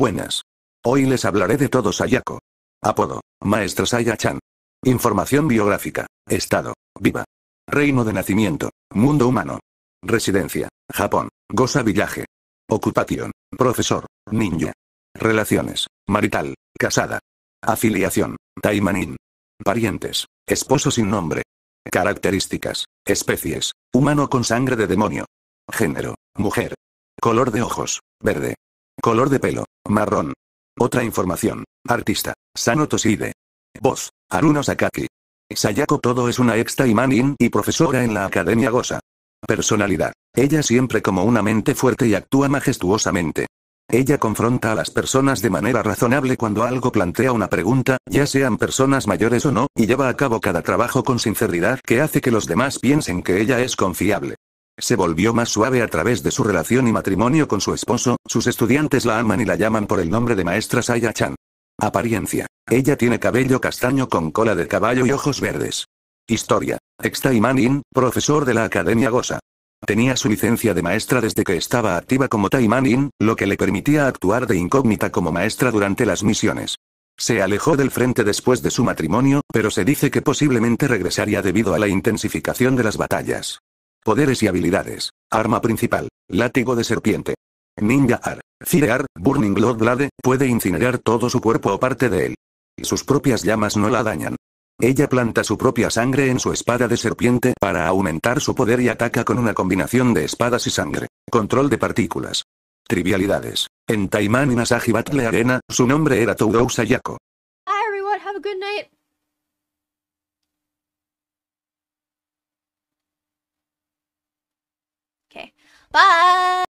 Buenas. Hoy les hablaré de todo Sayako. Apodo, Maestra Sayachan. Información biográfica. Estado, viva. Reino de nacimiento, mundo humano. Residencia, Japón, Gosa Villaje. Ocupación, profesor, Ninja. Relaciones, marital, casada. Afiliación, Taimanin. Parientes, esposo sin nombre. Características, especies, humano con sangre de demonio. Género, mujer. Color de ojos, verde. Color de pelo, Marrón. Otra información. Artista. Sano Voz. Haruno Sakaki. Sayako Todo es una extra y y profesora en la Academia Gosa. Personalidad. Ella siempre como una mente fuerte y actúa majestuosamente. Ella confronta a las personas de manera razonable cuando algo plantea una pregunta, ya sean personas mayores o no, y lleva a cabo cada trabajo con sinceridad que hace que los demás piensen que ella es confiable. Se volvió más suave a través de su relación y matrimonio con su esposo, sus estudiantes la aman y la llaman por el nombre de maestra Saya-chan. Apariencia. Ella tiene cabello castaño con cola de caballo y ojos verdes. Historia. ex Taimanin, profesor de la Academia Gosa. Tenía su licencia de maestra desde que estaba activa como Taimanin, lo que le permitía actuar de incógnita como maestra durante las misiones. Se alejó del frente después de su matrimonio, pero se dice que posiblemente regresaría debido a la intensificación de las batallas. Poderes y habilidades. Arma principal. Látigo de serpiente. Ninja Ar. Art. Burning Lord Blade, puede incinerar todo su cuerpo o parte de él. y Sus propias llamas no la dañan. Ella planta su propia sangre en su espada de serpiente para aumentar su poder y ataca con una combinación de espadas y sangre. Control de partículas. Trivialidades. En Taiman y Nasaji Battle Arena, su nombre era Tourou Sayako. have a good night. Okay. Bye!